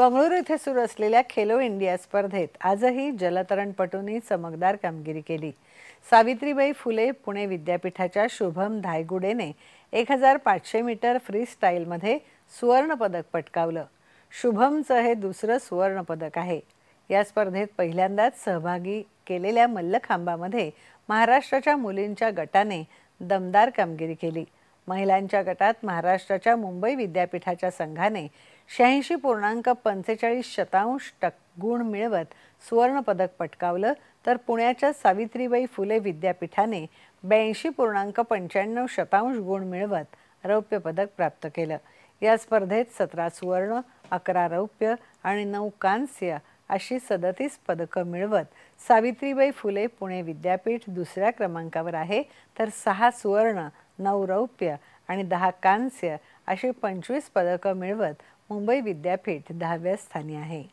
बंगळुरू इथे सुरू असलेल्या खेलो इंडिया स्पर्धेत आजही जलतरणपटूंनी चमकदार कामगिरी केली सावित्रीबाई फुले पुणे विद्यापीठाच्या शुभम धायगुडेने एक हजार पाचशे मीटर फ्री स्टाईलमध्ये सुवर्णपदक पटकावलं शुभमचं हे दुसरं सुवर्णपदक आहे या स्पर्धेत पहिल्यांदाच सहभागी केलेल्या मल्लखांबामध्ये महाराष्ट्राच्या मुलींच्या गटाने दमदार कामगिरी केली महिलांच्या गटात महाराष्ट्राच्या मुंबई विद्यापीठाच्या संघाने शहाऐंशी पूर्णांक पंचेचाळीस शतांश टक गुण मिळवत सुवर्णपदक पटकावलं तर पुण्याच्या सावित्रीबाई फुले विद्यापीठाने ब्याऐंशी पूर्णांक पंच्याण्णव शतांश गुण मिळवत रौप्य पदक प्राप्त केलं या स्पर्धेत सतरा सुवर्ण अकरा रौप्य आणि नऊ कांस्य अशी सदतीस पदकं मिळवत सावित्रीबाई फुले पुणे विद्यापीठ दुसऱ्या क्रमांकावर आहे तर सहा सुवर्ण नऊ रौप्य आणि दहा कांस्य अशी पंचवीस पदकं मिळवत मुंबई विद्यापीठ दहाव्या स्थानी आहे